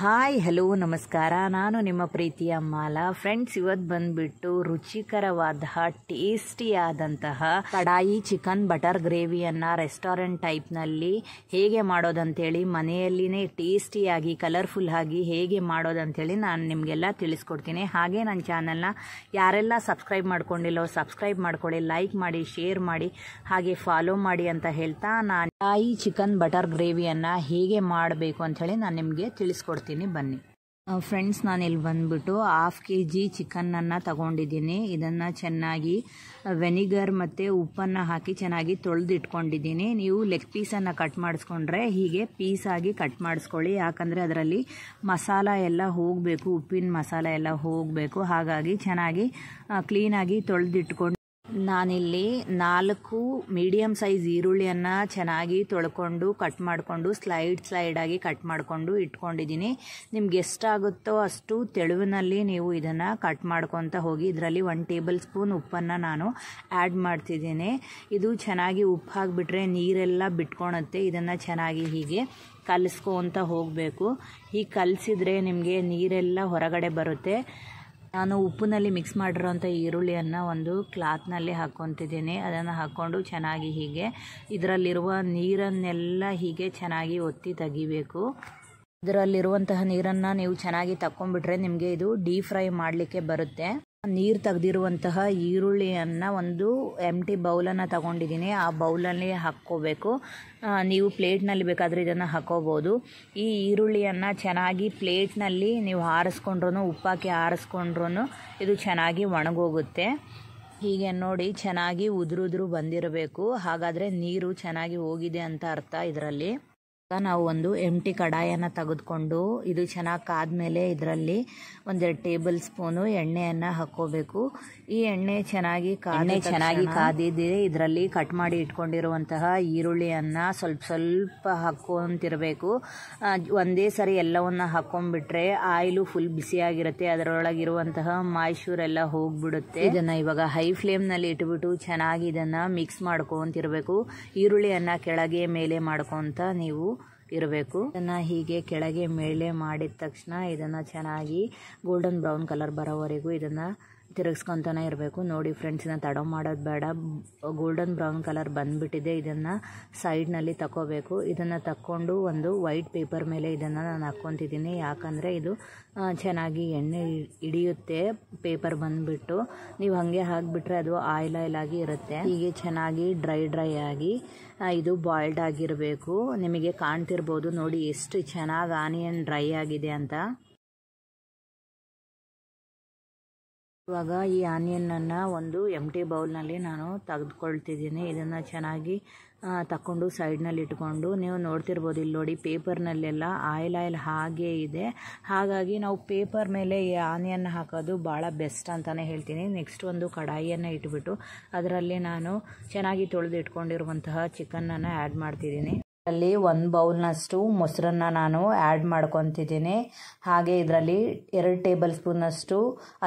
Hi hello ನಮಸ್ಕಾರ ನಾನು ನಿಮ್ಮ ಪ್ರೀತಿಯ ಮಾಲಾ ಫ್ರೆಂಡ್ಸ್ ಇವತ್ತು ಬಂದ್ಬಿಟ್ಟು ರುಚಿಕರವಾದ ಟೇಸ್ಟಿಯಾದಂತಹ ಕಡಾಯಿ ಚಿಕನ್ ಬಟರ್ ಗ್ರೇವಿಯನ್ನು ರೆಸ್ಟೋರೆಂಟ್ ಟೈಪ್ನಲ್ಲಿ ಹೇಗೆ ಮಾಡೋದಂತೇಳಿ ಮನೆಯಲ್ಲಿನೇ ಟೇಸ್ಟಿಯಾಗಿ ಕಲರ್ಫುಲ್ ಆಗಿ ಹೇಗೆ ಮಾಡೋದಂತೇಳಿ ನಾನು ನಿಮಗೆಲ್ಲ ತಿಳಿಸ್ಕೊಡ್ತೀನಿ ಹಾಗೆ ನನ್ನ ಚಾನೆಲ್ನ ಯಾರೆಲ್ಲ ಸಬ್ಸ್ಕ್ರೈಬ್ ಮಾಡ್ಕೊಂಡಿಲ್ಲೋ ಸಬ್ಸ್ಕ್ರೈಬ್ ಮಾಡ್ಕೊಳ್ಳಿ ಲೈಕ್ ಮಾಡಿ ಶೇರ್ ಮಾಡಿ ಹಾಗೆ ಫಾಲೋ ಮಾಡಿ ಅಂತ ಹೇಳ್ತಾ ನಾನು ಕಡಾಯಿ ಚಿಕನ್ ಬಟರ್ ಗ್ರೇವಿಯನ್ನು ಹೇಗೆ ಮಾಡಬೇಕು ಅಂಥೇಳಿ ನಾನು ನಿಮಗೆ ತಿಳಿಸ್ಕೊಡ್ತೀನಿ ಮಾಡ್ತೀನಿ ಬನ್ನಿ ಫ್ರೆಂಡ್ಸ್ ನಾನು ಇಲ್ಲಿ ಬಂದ್ಬಿಟ್ಟು ಹಾಫ್ ಕೆ ಜಿ ಚಿಕನನ್ನು ತಗೊಂಡಿದ್ದೀನಿ ಇದನ್ನು ಚೆನ್ನಾಗಿ ವೆನಿಗರ್ ಮತ್ತು ಉಪ್ಪನ್ನು ಹಾಕಿ ಚೆನ್ನಾಗಿ ತೊಳೆದಿಟ್ಕೊಂಡಿದ್ದೀನಿ ನೀವು ಲೆಗ್ ಪೀಸನ್ನು ಕಟ್ ಮಾಡಿಸ್ಕೊಂಡ್ರೆ ಹೀಗೆ ಪೀಸಾಗಿ ಕಟ್ ಮಾಡಿಸ್ಕೊಳ್ಳಿ ಯಾಕಂದರೆ ಅದರಲ್ಲಿ ಮಸಾಲ ಎಲ್ಲ ಹೋಗಬೇಕು ಉಪ್ಪಿನ ಮಸಾಲ ಎಲ್ಲ ಹೋಗಬೇಕು ಹಾಗಾಗಿ ಚೆನ್ನಾಗಿ ಕ್ಲೀನಾಗಿ ತೊಳೆದಿಟ್ಕೊಂಡು ನಾನಿಲ್ಲಿ ನಾಲ್ಕು ಮೀಡಿಯಮ್ ಸೈಜ್ ಈರುಳ್ಳಿಯನ್ನು ಚೆನ್ನಾಗಿ ತೊಳ್ಕೊಂಡು ಕಟ್ ಮಾಡಿಕೊಂಡು ಸ್ಲೈಡ್ ಸ್ಲೈಡಾಗಿ ಕಟ್ ಮಾಡಿಕೊಂಡು ಇಟ್ಕೊಂಡಿದ್ದೀನಿ ನಿಮ್ಗೆ ಎಷ್ಟಾಗುತ್ತೋ ಅಷ್ಟು ತೆಳುವಿನಲ್ಲಿ ನೀವು ಇದನ್ನು ಕಟ್ ಮಾಡ್ಕೊತ ಹೋಗಿ ಇದರಲ್ಲಿ ಒನ್ ಟೇಬಲ್ ಸ್ಪೂನ್ ಉಪ್ಪನ್ನು ನಾನು ಆ್ಯಡ್ ಮಾಡ್ತಿದ್ದೀನಿ ಇದು ಚೆನ್ನಾಗಿ ಉಪ್ಪು ಹಾಕಿಬಿಟ್ರೆ ನೀರೆಲ್ಲ ಬಿಟ್ಕೊಳತ್ತೆ ಇದನ್ನು ಚೆನ್ನಾಗಿ ಹೀಗೆ ಕಲಿಸ್ಕೊತ ಹೋಗಬೇಕು ಹೀಗೆ ಕಲಿಸಿದ್ರೆ ನಿಮಗೆ ನೀರೆಲ್ಲ ಹೊರಗಡೆ ಬರುತ್ತೆ ನಾನು ಉಪ್ಪಿನಲ್ಲಿ ಮಿಕ್ಸ್ ಮಾಡಿರೋಂಥ ಈರುಳ್ಳಿಯನ್ನು ಒಂದು ಕ್ಲಾತ್ನಲ್ಲಿ ಹಾಕ್ಕೊತಿದ್ದೀನಿ ಅದನ್ನು ಹಾಕ್ಕೊಂಡು ಚೆನ್ನಾಗಿ ಹೀಗೆ ಇದರಲ್ಲಿರುವ ನೀರನ್ನೆಲ್ಲ ಹೀಗೆ ಚೆನ್ನಾಗಿ ಒತ್ತಿ ತೆಗಿಬೇಕು ಇದರಲ್ಲಿರುವಂತಹ ನೀರನ್ನು ನೀವು ಚೆನ್ನಾಗಿ ತಕ್ಕೊಂಡ್ಬಿಟ್ರೆ ನಿಮಗೆ ಇದು ಡೀಪ್ ಫ್ರೈ ಮಾಡಲಿಕ್ಕೆ ಬರುತ್ತೆ ನೀರು ತೆಗೆದಿರುವಂತಹ ಈರುಳ್ಳಿಯನ್ನು ಒಂದು ಎಂಟಿ ಬೌಲನ್ನು ತಗೊಂಡಿದ್ದೀನಿ ಆ ಬೌಲಲ್ಲಿ ಹಾಕ್ಕೋಬೇಕು ನೀವು ಪ್ಲೇಟ್ನಲ್ಲಿ ಬೇಕಾದರೆ ಇದನ್ನು ಹಾಕೋಬೋದು ಈ ಈರುಳ್ಳಿಯನ್ನು ಚೆನ್ನಾಗಿ ಪ್ಲೇಟ್ನಲ್ಲಿ ನೀವು ಆರಿಸ್ಕೊಂಡ್ರೂ ಉಪ್ಪಾಕಿ ಆರಿಸ್ಕೊಂಡ್ರೂ ಇದು ಚೆನ್ನಾಗಿ ಒಣಗೋಗುತ್ತೆ ಹೀಗೆ ನೋಡಿ ಚೆನ್ನಾಗಿ ಉದುರುದ್ರು ಬಂದಿರಬೇಕು ಹಾಗಾದರೆ ನೀರು ಚೆನ್ನಾಗಿ ಹೋಗಿದೆ ಅಂತ ಅರ್ಥ ಇದರಲ್ಲಿ ನಾವು ಒಂದು ಎಂಟಿ ಕಡಾಯನ್ನು ತೆಗೆದುಕೊಂಡು ಇದು ಚೆನ್ನಾಗಿ ಕಾದ್ಮೇಲೆ ಇದರಲ್ಲಿ ಒಂದೆರಡು ಟೇಬಲ್ ಸ್ಪೂನು ಎಣ್ಣೆಯನ್ನು ಹಾಕೋಬೇಕು ಈ ಎಣ್ಣೆ ಚೆನ್ನಾಗಿ ಎಣ್ಣೆ ಚೆನ್ನಾಗಿ ಕಾದಿದ್ದೀರಿ ಇದರಲ್ಲಿ ಕಟ್ ಮಾಡಿ ಇಟ್ಕೊಂಡಿರುವಂತಹ ಈರುಳ್ಳಿಯನ್ನು ಸ್ವಲ್ಪ ಸ್ವಲ್ಪ ಹಾಕ್ಕೊಂತಿರಬೇಕು ಒಂದೇ ಸರಿ ಎಲ್ಲವನ್ನು ಹಾಕೊಂಡ್ಬಿಟ್ರೆ ಆಯಿಲು ಫುಲ್ ಬಿಸಿಯಾಗಿರುತ್ತೆ ಅದರೊಳಗಿರುವಂತಹ ಮೈಸೂರ್ ಎಲ್ಲ ಹೋಗ್ಬಿಡುತ್ತೆ ಇದನ್ನು ಇವಾಗ ಹೈ ಫ್ಲೇಮ್ನಲ್ಲಿ ಇಟ್ಬಿಟ್ಟು ಚೆನ್ನಾಗಿ ಇದನ್ನು ಮಿಕ್ಸ್ ಮಾಡ್ಕೊಂತಿರಬೇಕು ಈರುಳ್ಳಿಯನ್ನು ಕೆಳಗೆ ಮೇಲೆ ಮಾಡ್ಕೊತ ನೀವು ಇರಬೇಕು ಇದನ್ನ ಹೀಗೆ ಕೆಳಗೆ ಮೇಲೆ ಮಾಡಿದ ತಕ್ಷಣ ಇದನ್ನ ಚೆನ್ನಾಗಿ ಗೋಲ್ಡನ್ ಬ್ರೌನ್ ಕಲರ್ ಬರೋವರೆಗೂ ಇದನ್ನ ತಿರುಗಿಸ್ಕೊತಾನೆ ಇರಬೇಕು ನೋಡಿ ಫ್ರೆಂಡ್ಸ್ ತಡ ಮಾಡೋದು ಬೇಡ ಗೋಲ್ಡನ್ ಬ್ರೌನ್ ಕಲರ್ ಬಂದುಬಿಟ್ಟಿದೆ ಇದನ್ನು ಸೈಡ್ನಲ್ಲಿ ತಗೋಬೇಕು ಇದನ್ನು ತಕ್ಕೊಂಡು ಒಂದು ವೈಟ್ ಪೇಪರ್ ಮೇಲೆ ಇದನ್ನು ನಾನು ಹಾಕ್ಕೊತಿದ್ದೀನಿ ಯಾಕಂದರೆ ಇದು ಚೆನ್ನಾಗಿ ಎಣ್ಣೆ ಹಿಡಿಯುತ್ತೆ ಪೇಪರ್ ಬಂದುಬಿಟ್ಟು ನೀವು ಹಾಗೆ ಹಾಕಿಬಿಟ್ರೆ ಅದು ಆಯಿಲ್ ಆಯಿಲ್ ಆಗಿ ಇರುತ್ತೆ ಹೀಗೆ ಚೆನ್ನಾಗಿ ಡ್ರೈ ಡ್ರೈ ಆಗಿ ಇದು ಬಾಯ್ಲ್ಡ್ ಆಗಿರಬೇಕು ನಿಮಗೆ ಕಾಣ್ತಿರ್ಬೋದು ನೋಡಿ ಎಷ್ಟು ಚೆನ್ನಾಗಿ ಆನಿಯನ್ ಡ್ರೈ ಆಗಿದೆ ಅಂತ ಇವಾಗ ಈ ಆನಿಯನ್ನನ್ನು ಒಂದು ಎಂಟಿ ಬೌಲ್ನಲ್ಲಿ ನಾನು ತೆಗೆದುಕೊಳ್ತಿದ್ದೀನಿ ಇದನ್ನು ಚೆನ್ನಾಗಿ ತಗೊಂಡು ಸೈಡ್ನಲ್ಲಿ ಇಟ್ಕೊಂಡು ನೀವು ನೋಡ್ತಿರ್ಬೋದು ಇಲ್ಲಿ ನೋಡಿ ಪೇಪರ್ನಲ್ಲೆಲ್ಲ ಆಯಿಲ್ ಆಯಿಲ್ ಹಾಗೆ ಇದೆ ಹಾಗಾಗಿ ನಾವು ಪೇಪರ್ ಮೇಲೆ ಈ ಆನಿಯನ್ ಹಾಕೋದು ಭಾಳ ಬೆಸ್ಟ್ ಅಂತಲೇ ಹೇಳ್ತೀನಿ ನೆಕ್ಸ್ಟ್ ಒಂದು ಕಡಾಯಿಯನ್ನು ಇಟ್ಬಿಟ್ಟು ಅದರಲ್ಲಿ ನಾನು ಚೆನ್ನಾಗಿ ತೊಳೆದು ಇಟ್ಕೊಂಡಿರುವಂತಹ ಚಿಕನನ್ನು ಆ್ಯಡ್ ಮಾಡ್ತಿದ್ದೀನಿ ಇದರಲ್ಲಿ ಒಂದು ಬೌಲ್ನಷ್ಟು ಮೊಸರನ್ನ ನಾನು ಆ್ಯಡ್ ಮಾಡ್ಕೊತಿದ್ದೀನಿ ಹಾಗೆ ಇದರಲ್ಲಿ ಎರಡು ಟೇಬಲ್ ಸ್ಪೂನ್ನಷ್ಟು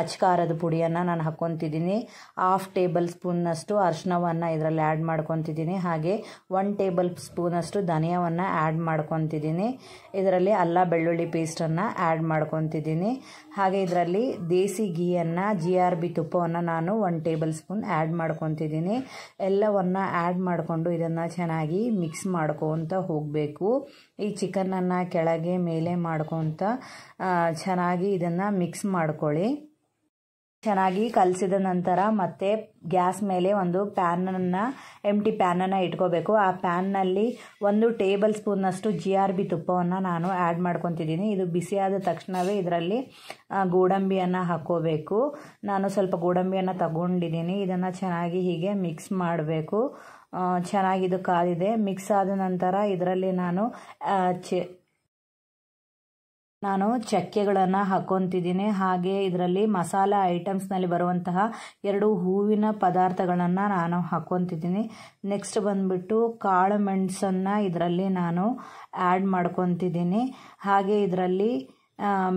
ಅಚ್ಕಾರದ ಪುಡಿಯನ್ನು ನಾನು ಹಾಕ್ಕೊತಿದ್ದೀನಿ ಹಾಫ್ ಟೇಬಲ್ ಸ್ಪೂನ್ನಷ್ಟು ಅರ್ಶಿನವನ್ನು ಇದರಲ್ಲಿ ಆ್ಯಡ್ ಮಾಡ್ಕೊತಿದ್ದೀನಿ ಹಾಗೆ ಒನ್ ಟೇಬಲ್ ಸ್ಪೂನಷ್ಟು ಧನಿಯವನ್ನು ಆ್ಯಡ್ ಮಾಡ್ಕೊತಿದ್ದೀನಿ ಇದರಲ್ಲಿ ಅಲ್ಲ ಬೆಳ್ಳುಳ್ಳಿ ಪೇಸ್ಟನ್ನು ಆ್ಯಡ್ ಮಾಡ್ಕೊತಿದ್ದೀನಿ ಹಾಗೆ ಇದರಲ್ಲಿ ದೇಸಿ ಗೀಯನ್ನು ಜಿ ಆರ್ ಬಿ ತುಪ್ಪವನ್ನು ನಾನು ಒನ್ ಟೇಬಲ್ ಸ್ಪೂನ್ ಆ್ಯಡ್ ಮಾಡ್ಕೊತಿದ್ದೀನಿ ಎಲ್ಲವನ್ನು ಆ್ಯಡ್ ಮಾಡಿಕೊಂಡು ಇದನ್ನು ಚೆನ್ನಾಗಿ ಮಿಕ್ಸ್ ಮಾಡ್ಕೊಂಡು ಮಾಡ್ಕೊತ ಹೋಗಬೇಕು ಈ ಚಿಕನನ್ನು ಕೆಳಗೆ ಮೇಲೆ ಮಾಡ್ಕೊತ ಚೆನ್ನಾಗಿ ಇದನ್ನು ಮಿಕ್ಸ್ ಮಾಡ್ಕೊಳ್ಳಿ ಚೆನ್ನಾಗಿ ಕಲಸಿದ ನಂತರ ಮತ್ತೆ ಗ್ಯಾಸ್ ಮೇಲೆ ಒಂದು ಪ್ಯಾನನ್ನು ಟಿ ಪ್ಯಾನನ್ನು ಇಟ್ಕೋಬೇಕು ಆ ಪ್ಯಾನ್ನಲ್ಲಿ ಒಂದು ಟೇಬಲ್ ಸ್ಪೂನ್ನಷ್ಟು ಜಿ ಆರ್ ಬಿ ತುಪ್ಪವನ್ನು ನಾನು ಆ್ಯಡ್ ಮಾಡ್ಕೊತಿದ್ದೀನಿ ಇದು ಬಿಸಿಯಾದ ತಕ್ಷಣವೇ ಇದರಲ್ಲಿ ಗೋಡಂಬಿಯನ್ನು ಹಾಕ್ಕೋಬೇಕು ನಾನು ಸ್ವಲ್ಪ ಗೋಡಂಬಿಯನ್ನು ತಗೊಂಡಿದ್ದೀನಿ ಇದನ್ನು ಚೆನ್ನಾಗಿ ಹೀಗೆ ಮಿಕ್ಸ್ ಮಾಡಬೇಕು ಚೆನ್ನಾಗಿದು ಕಾದಿದೆ ಮಿಕ್ಸ್ ಆದ ನಂತರ ಇದರಲ್ಲಿ ನಾನು ಚೆ ನಾನು ಚಕ್ಕೆಗಳನ್ನು ಹಾಕೊತಿದ್ದೀನಿ ಹಾಗೆ ಇದರಲ್ಲಿ ಮಸಾಲೆ ಐಟಮ್ಸ್ನಲ್ಲಿ ಬರುವಂತಹ ಎರಡು ಹೂವಿನ ಪದಾರ್ಥಗಳನ್ನು ನಾನು ಹಾಕೊತಿದ್ದೀನಿ ನೆಕ್ಸ್ಟ್ ಬಂದುಬಿಟ್ಟು ಕಾಳು ಮೆಣಸನ್ನು ಇದರಲ್ಲಿ ನಾನು ಆ್ಯಡ್ ಮಾಡ್ಕೊತಿದ್ದೀನಿ ಹಾಗೆ ಇದರಲ್ಲಿ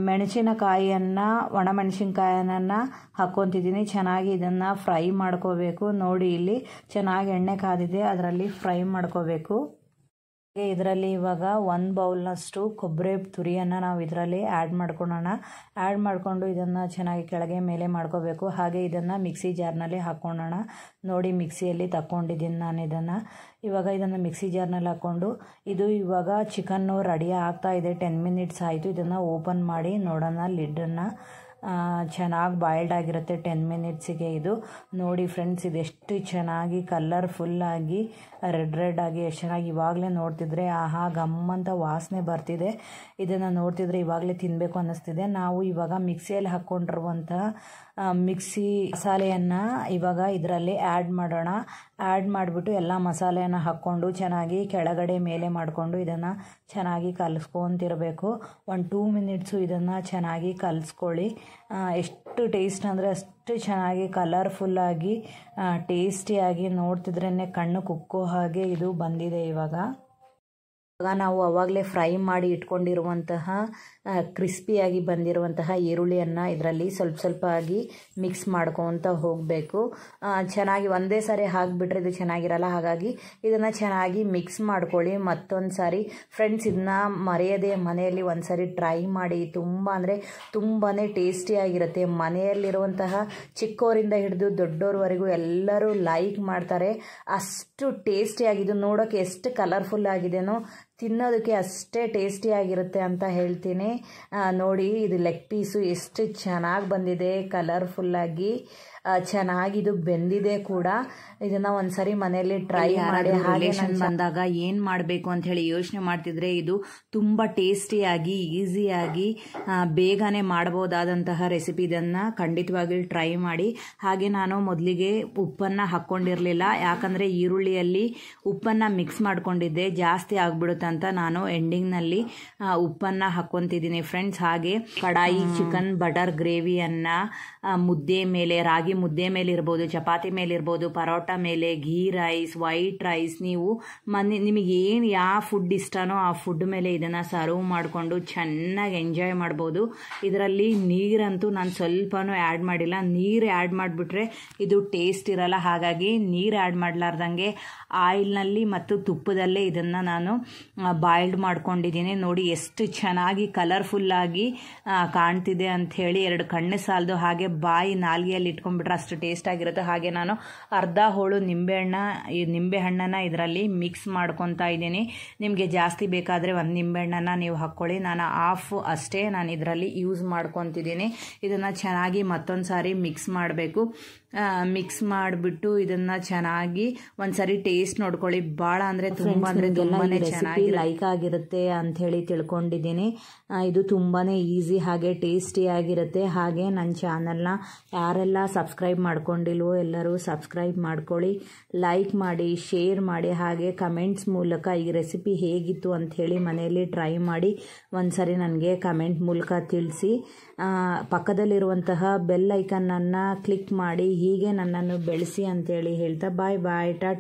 ಮೆಣಸಿನಕಾಯಿಯನ್ನು ಒಣಮೆಣಸಿನಕಾಯನ್ನು ಹಾಕ್ಕೊತಿದ್ದೀನಿ ಚೆನ್ನಾಗಿ ಇದನ್ನು ಫ್ರೈ ಮಾಡ್ಕೋಬೇಕು ನೋಡಿ ಇಲ್ಲಿ ಚೆನ್ನಾಗಿ ಎಣ್ಣೆ ಕಾದಿದೆ ಅದರಲ್ಲಿ ಫ್ರೈ ಮಾಡ್ಕೋಬೇಕು ಇದರಲ್ಲಿ ಇವಾಗ ಒಂದು ಬೌಲ್ನಷ್ಟು ಕೊಬ್ಬರಿ ತುರಿಯನ್ನು ನಾವು ಇದರಲ್ಲಿ ಆ್ಯಡ್ ಮಾಡ್ಕೊಳ್ಳೋಣ ಆ್ಯಡ್ ಮಾಡಿಕೊಂಡು ಇದನ್ನು ಚೆನ್ನಾಗಿ ಕೆಳಗೆ ಮೇಲೆ ಮಾಡ್ಕೋಬೇಕು ಹಾಗೆ ಇದನ್ನು ಮಿಕ್ಸಿ ಜಾರ್ನಲ್ಲಿ ಹಾಕ್ಕೊಳ್ಳೋಣ ನೋಡಿ ಮಿಕ್ಸಿಯಲ್ಲಿ ತಕ್ಕೊಂಡಿದ್ದೀನಿ ನಾನು ಇದನ್ನು ಇವಾಗ ಇದನ್ನು ಮಿಕ್ಸಿ ಜಾರ್ನಲ್ಲಿ ಹಾಕ್ಕೊಂಡು ಇದು ಇವಾಗ ಚಿಕನ್ನು ರೆಡಿ ಆಗ್ತಾ ಇದೆ ಟೆನ್ ಮಿನಿಟ್ಸ್ ಆಯಿತು ಇದನ್ನು ಓಪನ್ ಮಾಡಿ ನೋಡೋಣ ಲಿಡ್ಡನ್ನು ಚೆನ್ನಾಗಿ ಬಾಯ್ಲ್ಡ್ ಆಗಿರುತ್ತೆ ಟೆನ್ ಮಿನಿಟ್ಸಿಗೆ ಇದು ನೋಡಿ ಫ್ರೆಂಡ್ಸ್ ಇದೆಷ್ಟು ಚೆನ್ನಾಗಿ ಕಲರ್ಫುಲ್ಲಾಗಿ ರೆಡ್ ರೆಡ್ ಆಗಿ ಎಷ್ಟು ಚೆನ್ನಾಗಿ ಇವಾಗಲೇ ನೋಡ್ತಿದ್ರೆ ಆಹಾ ಗಮ್ಮಂತ ವಾಸನೆ ಬರ್ತಿದೆ ಇದನ್ನು ನೋಡ್ತಿದ್ರೆ ಇವಾಗಲೇ ತಿನ್ನಬೇಕು ಅನ್ನಿಸ್ತಿದೆ ನಾವು ಇವಾಗ ಮಿಕ್ಸಿಯಲ್ಲಿ ಹಾಕ್ಕೊಂಡಿರುವಂಥ ಮಿಕ್ಸಿ ಮಸಾಲೆಯನ್ನು ಇವಾಗ ಇದರಲ್ಲಿ ಆ್ಯಡ್ ಮಾಡೋಣ ಆ್ಯಡ್ ಮಾಡಿಬಿಟ್ಟು ಎಲ್ಲ ಮಸಾಲೆಯನ್ನು ಹಾಕ್ಕೊಂಡು ಚೆನ್ನಾಗಿ ಕೆಳಗಡೆ ಮೇಲೆ ಮಾಡಿಕೊಂಡು ಇದನ್ನು ಚೆನ್ನಾಗಿ ಕಲಿಸ್ಕೊತಿರಬೇಕು ಒಂದು ಟೂ ಮಿನಿಟ್ಸು ಇದನ್ನು ಚೆನ್ನಾಗಿ ಕಲಿಸ್ಕೊಳ್ಳಿ ಎಷ್ಟು ಟೇಸ್ಟ್ ಅಂದರೆ ಅಷ್ಟು ಚೆನ್ನಾಗಿ ಕಲರ್ಫುಲ್ಲಾಗಿ ಟೇಸ್ಟಿಯಾಗಿ ನೋಡ್ತಿದ್ರೇ ಕಣ್ಣು ಕುಕ್ಕೋ ಹಾಗೆ ಇದು ಬಂದಿದೆ ಇವಾಗ ಇವಾಗ ನಾವು ಅವಾಗಲೇ ಫ್ರೈ ಮಾಡಿ ಇಟ್ಕೊಂಡಿರುವಂತಹ ಕ್ರಿಸ್ಪಿಯಾಗಿ ಬಂದಿರುವಂತಹ ಈರುಳ್ಳಿಯನ್ನು ಇದರಲ್ಲಿ ಸ್ವಲ್ಪ ಸ್ವಲ್ಪ ಆಗಿ ಮಿಕ್ಸ್ ಮಾಡ್ಕೊತ ಹೋಗಬೇಕು ಚೆನ್ನಾಗಿ ಒಂದೇ ಸಾರಿ ಹಾಕಿಬಿಟ್ರೆ ಇದು ಚೆನ್ನಾಗಿರಲ್ಲ ಹಾಗಾಗಿ ಇದನ್ನು ಚೆನ್ನಾಗಿ ಮಿಕ್ಸ್ ಮಾಡ್ಕೊಳ್ಳಿ ಮತ್ತೊಂದು ಸಾರಿ ಫ್ರೆಂಡ್ಸ್ ಇದನ್ನ ಮರೆಯದೆ ಮನೆಯಲ್ಲಿ ಒಂದು ಸಾರಿ ಟ್ರೈ ಮಾಡಿ ತುಂಬ ಅಂದರೆ ತುಂಬಾ ಟೇಸ್ಟಿಯಾಗಿರುತ್ತೆ ಮನೆಯಲ್ಲಿರುವಂತಹ ಚಿಕ್ಕವರಿಂದ ಹಿಡಿದು ದೊಡ್ಡೋರವರೆಗೂ ಎಲ್ಲರೂ ಲೈಕ್ ಮಾಡ್ತಾರೆ ಅಷ್ಟು ಟೇಸ್ಟಿಯಾಗಿದ್ದು ನೋಡೋಕ್ಕೆ ಎಷ್ಟು ಕಲರ್ಫುಲ್ ಆಗಿದೆನೋ ತಿನ್ನೋದಕ್ಕೆ ಅಷ್ಟೇ ಟೇಸ್ಟಿಯಾಗಿರುತ್ತೆ ಅಂತ ಹೇಳ್ತೀನಿ ನೋಡಿ ಇದು ಲೆಗ್ ಪೀಸು ಎಷ್ಟು ಚೆನ್ನಾಗಿ ಬಂದಿದೆ ಕಲರ್ಫುಲ್ಲಾಗಿ ಚೆನ್ನಾಗಿದು ಬೆಂದಿದೆ ಕೂಡ ಇದನ್ನ ಒಂದ್ಸರಿ ಮನೆಯಲ್ಲಿ ಟ್ರೈ ಮಾಡಿ ರಿಲೇಷನ್ ಬಂದಾಗ ಏನು ಮಾಡಬೇಕು ಅಂತ ಹೇಳಿ ಯೋಚನೆ ಮಾಡ್ತಿದ್ರೆ ಇದು ತುಂಬಾ ಟೇಸ್ಟಿಯಾಗಿ ಈಸಿಯಾಗಿ ಬೇಗನೆ ಮಾಡ್ಬೋದಾದಂತಹ ರೆಸಿಪಿ ಇದನ್ನ ಖಂಡಿತವಾಗಿ ಟ್ರೈ ಮಾಡಿ ಹಾಗೆ ನಾನು ಮೊದಲಿಗೆ ಉಪ್ಪನ್ನ ಹಾಕೊಂಡಿರ್ಲಿಲ್ಲ ಯಾಕಂದ್ರೆ ಈರುಳ್ಳಿಯಲ್ಲಿ ಉಪ್ಪನ್ನು ಮಿಕ್ಸ್ ಮಾಡ್ಕೊಂಡಿದ್ದೆ ಜಾಸ್ತಿ ಆಗಿಬಿಡುತ್ತೆ ಅಂತ ನಾನು ಎಂಡಿಂಗ್ನಲ್ಲಿ ಉಪ್ಪನ್ನ ಹಾಕೊಂತಿದ್ದೀನಿ ಫ್ರೆಂಡ್ಸ್ ಹಾಗೆ ಕಡಾಯಿ ಚಿಕನ್ ಬಟರ್ ಗ್ರೇವಿಯನ್ನು ಮುದ್ದೆ ಮೇಲೆ ರಾಗಿ ಮುದ್ದೆ ಮೇಲೆ ಇರ್ಬೋದು ಚಪಾತಿ ಮೇಲೆ ಇರ್ಬೋದು ಪರೋಟ ಮೇಲೆ ಘೀ ರೈಸ್ ವೈಟ್ ರೈಸ್ ನೀವು ಮನೆ ನಿಮಗೆ ಏನು ಯಾವ ಫುಡ್ ಇಷ್ಟನೋ ಆ ಫುಡ್ ಮೇಲೆ ಇದನ್ನು ಸರ್ವ್ ಮಾಡಿಕೊಂಡು ಚೆನ್ನಾಗಿ ಎಂಜಾಯ್ ಮಾಡ್ಬೋದು ಇದರಲ್ಲಿ ನೀರಂತೂ ನಾನು ಸ್ವಲ್ಪನೂ ಆ್ಯಡ್ ಮಾಡಿಲ್ಲ ನೀರು ಆ್ಯಡ್ ಮಾಡಿಬಿಟ್ರೆ ಇದು ಟೇಸ್ಟ್ ಇರಲ್ಲ ಹಾಗಾಗಿ ನೀರು ಆ್ಯಡ್ ಮಾಡಲಾರ್ದಂಗೆ ಆಯಿಲ್ನಲ್ಲಿ ಮತ್ತು ತುಪ್ಪದಲ್ಲೇ ಇದನ್ನು ನಾನು ಬಾಯ್ಲ್ಡ್ ಮಾಡ್ಕೊಂಡಿದ್ದೀನಿ ನೋಡಿ ಎಷ್ಟು ಚೆನ್ನಾಗಿ ಕಲರ್ಫುಲ್ಲಾಗಿ ಕಾಣ್ತಿದೆ ಅಂಥೇಳಿ ಎರಡು ಕಣ್ಣು ಸಾಲದು ಹಾಗೆ ಬಾಯಿ ನಾಲ್ಗೆಯಲ್ಲಿ ಇಟ್ಕೊಂಡ್ಬಿಟ್ರೆ ಅಷ್ಟು ಟೇಸ್ಟ್ ಆಗಿರುತ್ತೆ ಹಾಗೆ ನಾನು ಅರ್ಧ ಹೋಳು ನಿಂಬೆಹಣ್ಣ ಈ ನಿಂಬೆಹಣ್ಣನ ಇದರಲ್ಲಿ ಮಿಕ್ಸ್ ಮಾಡ್ಕೊತಾ ಇದ್ದೀನಿ ನಿಮಗೆ ಜಾಸ್ತಿ ಬೇಕಾದರೆ ಒಂದು ನಿಂಬೆಹಣ್ಣನ್ನು ನೀವು ಹಾಕ್ಕೊಳ್ಳಿ ನಾನು ಆಫ್ ಅಷ್ಟೇ ನಾನು ಇದರಲ್ಲಿ ಯೂಸ್ ಮಾಡ್ಕೊತಿದ್ದೀನಿ ಇದನ್ನು ಚೆನ್ನಾಗಿ ಮತ್ತೊಂದು ಸಾರಿ ಮಿಕ್ಸ್ ಮಾಡಬೇಕು ಮಿಕ್ಸ್ ಮಾಡಿಬಿಟ್ಟು ಇದನ್ನ ಚೆನ್ನಾಗಿ ಒಂದ್ಸರಿ ಟೇಸ್ಟ್ ನೋಡ್ಕೊಳ್ಳಿ ಭಾಳ ಅಂದರೆ ತುಂಬ ಅಂದರೆ ತುಂಬಾನೇ ಚೆನ್ನಾಗಿ ಲೈಕ್ ಆಗಿರುತ್ತೆ ಅಂತ ಹೇಳಿ ತಿಳ್ಕೊಂಡಿದ್ದೀನಿ ಇದು ತುಂಬಾನೇ ಈಸಿ ಹಾಗೆ ಟೇಸ್ಟಿ ಆಗಿರುತ್ತೆ ಹಾಗೆ ನನ್ನ ಚಾನೆಲ್ನ ಯಾರೆಲ್ಲ ಸಬ್ಸ್ಕ್ರೈಬ್ ಮಾಡ್ಕೊಂಡಿಲ್ವೋ ಎಲ್ಲರೂ ಸಬ್ಸ್ಕ್ರೈಬ್ ಮಾಡ್ಕೊಳ್ಳಿ ಲೈಕ್ ಮಾಡಿ ಶೇರ್ ಮಾಡಿ ಹಾಗೆ ಕಮೆಂಟ್ಸ್ ಮೂಲಕ ಈ ರೆಸಿಪಿ ಹೇಗಿತ್ತು ಅಂತ ಹೇಳಿ ಮನೆಯಲ್ಲಿ ಟ್ರೈ ಮಾಡಿ ಒಂದ್ಸರಿ ನನಗೆ ಕಮೆಂಟ್ ಮೂಲಕ ತಿಳಿಸಿ ಪಕ್ಕದಲ್ಲಿರುವಂತಹ ಬೆಲ್ ಐಕನ್ನನ್ನು ಕ್ಲಿಕ್ ಮಾಡಿ ಹೀಗೆ ನನ್ನನ್ನು ಬೆಳೆಸಿ ಅಂತೇಳಿ ಹೇಳ್ತಾ ಬಾಯ್ ಬಾಯ್ ಟಾಟ್.